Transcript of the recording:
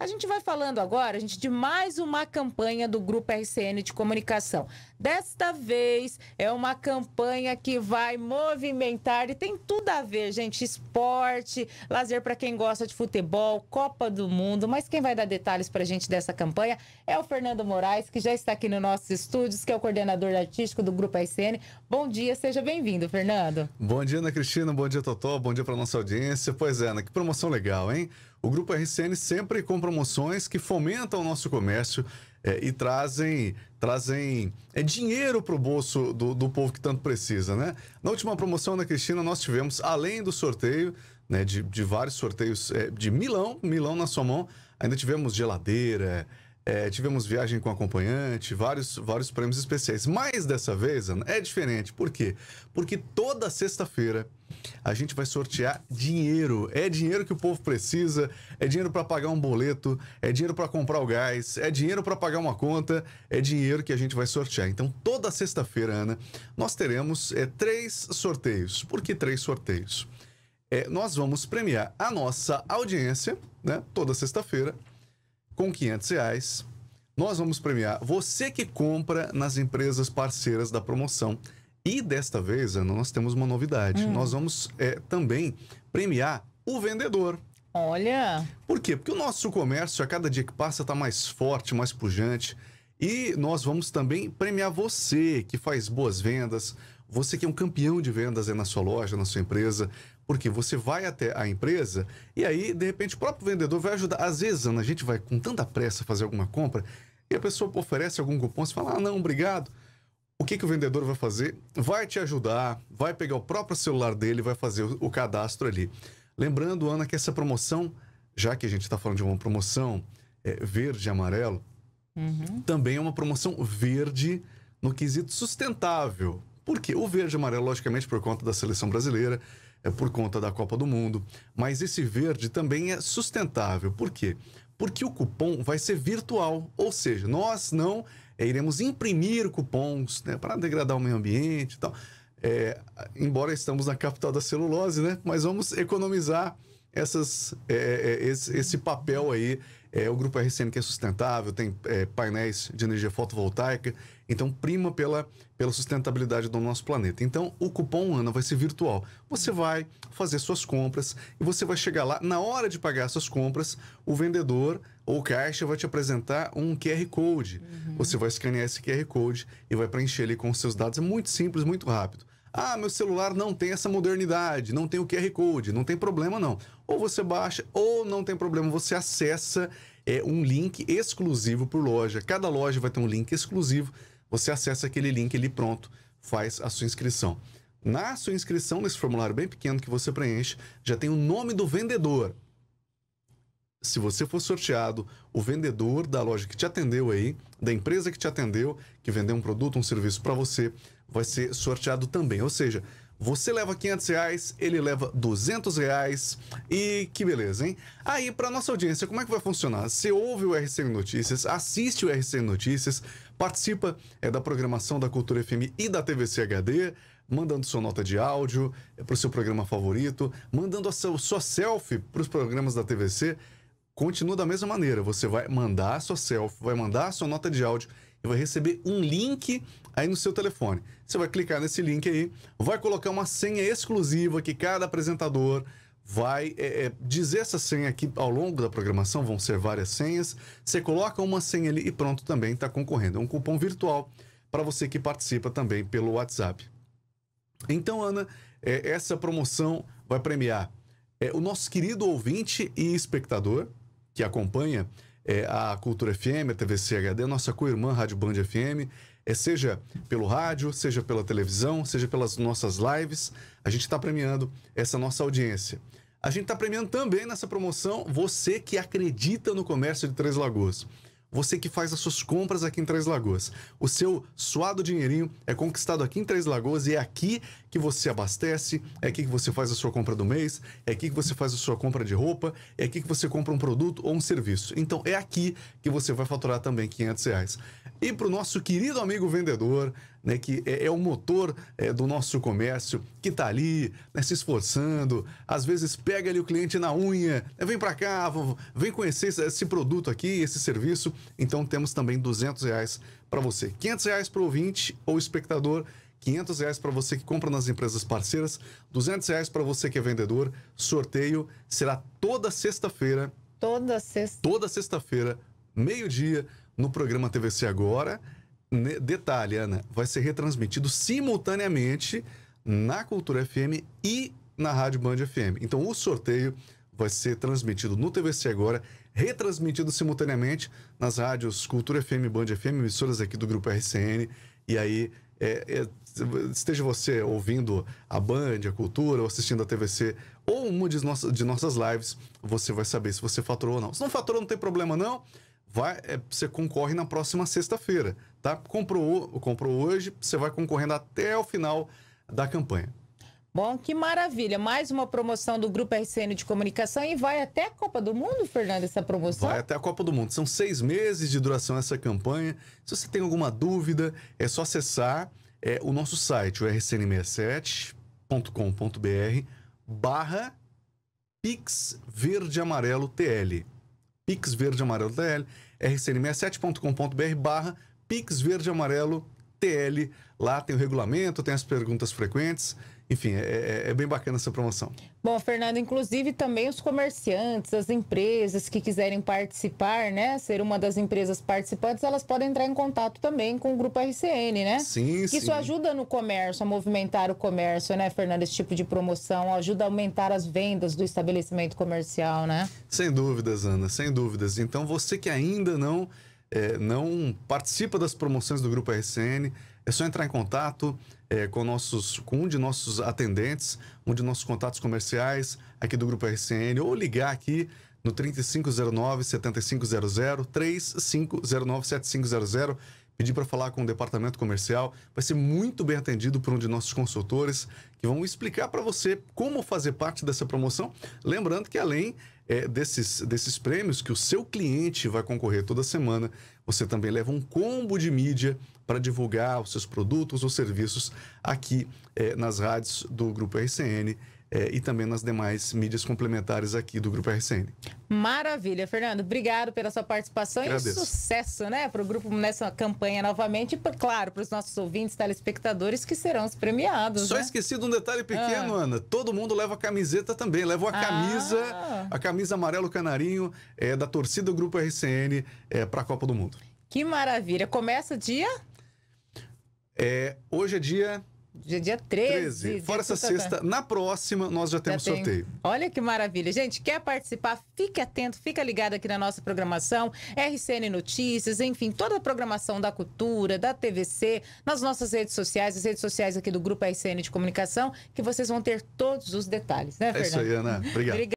A gente vai falando agora, gente, de mais uma campanha do Grupo RCN de Comunicação. Desta vez é uma campanha que vai movimentar e tem tudo a ver, gente. Esporte, lazer para quem gosta de futebol, Copa do Mundo. Mas quem vai dar detalhes para a gente dessa campanha é o Fernando Moraes, que já está aqui nos nossos estúdios, que é o coordenador artístico do Grupo RCN. Bom dia, seja bem-vindo, Fernando. Bom dia, Ana Cristina. Bom dia, Totó. Bom dia para nossa audiência. Pois é, Ana, que promoção legal, hein? o Grupo RCN sempre com promoções que fomentam o nosso comércio é, e trazem, trazem é, dinheiro para o bolso do, do povo que tanto precisa, né? Na última promoção da Cristina, nós tivemos, além do sorteio, né, de, de vários sorteios é, de Milão, Milão na sua mão, ainda tivemos geladeira, é, tivemos viagem com acompanhante, vários, vários prêmios especiais. Mas dessa vez, Ana, é diferente. Por quê? Porque toda sexta-feira a gente vai sortear dinheiro. É dinheiro que o povo precisa, é dinheiro para pagar um boleto, é dinheiro para comprar o gás, é dinheiro para pagar uma conta, é dinheiro que a gente vai sortear. Então, toda sexta-feira, Ana, nós teremos é, três sorteios. Por que três sorteios? É, nós vamos premiar a nossa audiência, né? Toda sexta-feira com 500 reais, nós vamos premiar você que compra nas empresas parceiras da promoção. E desta vez, Ana, nós temos uma novidade. Hum. Nós vamos é, também premiar o vendedor. Olha! Por quê? Porque o nosso comércio, a cada dia que passa, está mais forte, mais pujante. E nós vamos também premiar você que faz boas vendas, você que é um campeão de vendas na sua loja, na sua empresa, porque você vai até a empresa e aí, de repente, o próprio vendedor vai ajudar. Às vezes, Ana, a gente vai com tanta pressa fazer alguma compra e a pessoa oferece algum cupom, você fala, ah, não, obrigado. O que, que o vendedor vai fazer? Vai te ajudar, vai pegar o próprio celular dele, vai fazer o, o cadastro ali. Lembrando, Ana, que essa promoção, já que a gente está falando de uma promoção é, verde e amarelo, uhum. também é uma promoção verde no quesito sustentável. Por quê? O verde e amarelo, logicamente, por conta da seleção brasileira, é por conta da Copa do Mundo. Mas esse verde também é sustentável. Por quê? Porque o cupom vai ser virtual, ou seja, nós não é, iremos imprimir cupons né, para degradar o meio ambiente e tal. É, embora estamos na capital da celulose, né? Mas vamos economizar essas, é, é, é esse, esse, papel aí, é, o grupo RCN que é sustentável, tem é, painéis de energia fotovoltaica, então prima pela, pela sustentabilidade do nosso planeta. Então o cupom ANA vai ser virtual. Você vai fazer suas compras e você vai chegar lá, na hora de pagar suas compras, o vendedor ou o caixa vai te apresentar um QR Code. Uhum. Você vai escanear esse QR Code e vai preencher ele com os seus dados. É muito simples, muito rápido. Ah, meu celular não tem essa modernidade, não tem o QR Code, não tem problema não. Ou você baixa, ou não tem problema, você acessa é, um link exclusivo por loja. Cada loja vai ter um link exclusivo, você acessa aquele link ali pronto, faz a sua inscrição. Na sua inscrição, nesse formulário bem pequeno que você preenche, já tem o nome do vendedor se você for sorteado, o vendedor da loja que te atendeu aí, da empresa que te atendeu, que vendeu um produto, um serviço para você, vai ser sorteado também. Ou seja, você leva 500 reais, ele leva 200 reais e que beleza, hein? Aí, para nossa audiência, como é que vai funcionar? Você ouve o RCN Notícias, assiste o RCN Notícias, participa é, da programação da Cultura FM e da TVC HD, mandando sua nota de áudio é, para o seu programa favorito, mandando a sua, sua selfie para os programas da TVC continua da mesma maneira. Você vai mandar a sua selfie, vai mandar a sua nota de áudio e vai receber um link aí no seu telefone. Você vai clicar nesse link aí, vai colocar uma senha exclusiva que cada apresentador vai é, é, dizer essa senha aqui ao longo da programação, vão ser várias senhas. Você coloca uma senha ali e pronto, também está concorrendo. É um cupom virtual para você que participa também pelo WhatsApp. Então, Ana, é, essa promoção vai premiar é, o nosso querido ouvinte e espectador, que acompanha é, a Cultura FM, a TV CHD, nossa co-irmã Rádio Band FM, é, seja pelo rádio, seja pela televisão, seja pelas nossas lives, a gente está premiando essa nossa audiência. A gente está premiando também nessa promoção você que acredita no comércio de Três Lagoas. Você que faz as suas compras aqui em Três Lagoas. O seu suado dinheirinho é conquistado aqui em Três Lagoas e é aqui que você abastece, é aqui que você faz a sua compra do mês, é aqui que você faz a sua compra de roupa, é aqui que você compra um produto ou um serviço. Então é aqui que você vai faturar também 500 reais. E para o nosso querido amigo vendedor, né, que é, é o motor é, do nosso comércio, que está ali, né, se esforçando, às vezes pega ali o cliente na unha, né, vem para cá, vem conhecer esse, esse, produto aqui, esse serviço. Então temos também 200 reais para você, 500 reais para o ouvinte ou espectador, 500 reais para você que compra nas empresas parceiras, 200 reais para você que é vendedor. Sorteio será toda sexta-feira. Toda sexta. Toda sexta-feira, meio-dia, no programa TVC Agora. Detalhe, Ana, vai ser retransmitido simultaneamente na Cultura FM e na Rádio Band FM. Então o sorteio vai ser transmitido no TVC agora, retransmitido simultaneamente nas rádios Cultura FM, Band FM, emissoras aqui do Grupo RCN. E aí, é, é, esteja você ouvindo a Band, a Cultura, ou assistindo a TVC, ou uma de, nossas de nossas lives, você vai saber se você faturou ou não. Se não faturou, não tem problema não. Vai, é, você concorre na próxima sexta-feira. Tá? Comprou, comprou hoje, você vai concorrendo até o final da campanha. Bom, que maravilha. Mais uma promoção do Grupo RCN de Comunicação e vai até a Copa do Mundo, Fernando, essa promoção? Vai até a Copa do Mundo. São seis meses de duração essa campanha. Se você tem alguma dúvida, é só acessar é, o nosso site, o rcn67.com.br barra Pix Verde Amarelo TL. Pix Verde Amarelo TL, rcn67.com.br barra Pix Verde Amarelo TL. Lá tem o regulamento, tem as perguntas frequentes. Enfim, é, é, é, bem bacana essa promoção. Bom, Fernando, inclusive também os comerciantes, as empresas que quiserem participar, né? Ser uma das empresas participantes, elas podem entrar em contato também com o Grupo RCN, né? Sim, sim. Isso ajuda no comércio, a movimentar o comércio, né, Fernando? Esse tipo de promoção ajuda a aumentar as vendas do estabelecimento comercial, né? Sem dúvidas, Ana, sem dúvidas. Então, você que ainda não é, não participa das promoções do Grupo RCN, é só entrar em contato é, com, nossos, com um de nossos atendentes, um de nossos contatos comerciais aqui do Grupo RCN, ou ligar aqui no 3509-7500, 3509-7500 pedir para falar com o departamento comercial. Vai ser muito bem atendido por um de nossos consultores que vão explicar para você como fazer parte dessa promoção. Lembrando que além é, desses, desses prêmios que o seu cliente vai concorrer toda semana, você também leva um combo de mídia para divulgar os seus produtos ou serviços aqui é, nas rádios do Grupo RCN é, e também nas demais mídias complementares aqui do Grupo RCN. Maravilha, Fernando. Obrigado pela sua participação Agradeço. e sucesso né, para o grupo nessa campanha novamente. E, claro, para os nossos ouvintes, telespectadores que serão os premiados. Só né? esqueci de um detalhe pequeno, ah. Ana. Todo mundo leva a camiseta também. Leva a ah. camisa, ah. a camisa amarelo canarinho é, da torcida do Grupo RCN é, para a Copa do Mundo. Que maravilha. Começa dia? É, hoje é dia Dia, dia 13. 13. Fora essa sexta, na próxima nós já temos já sorteio. Olha que maravilha. Gente, quer participar? Fique atento, fica ligado aqui na nossa programação, RCN Notícias, enfim, toda a programação da cultura, da TVC, nas nossas redes sociais, as redes sociais aqui do Grupo RCN de Comunicação, que vocês vão ter todos os detalhes, né, Fernando? É isso aí, Ana. Obrigado. Obrigada.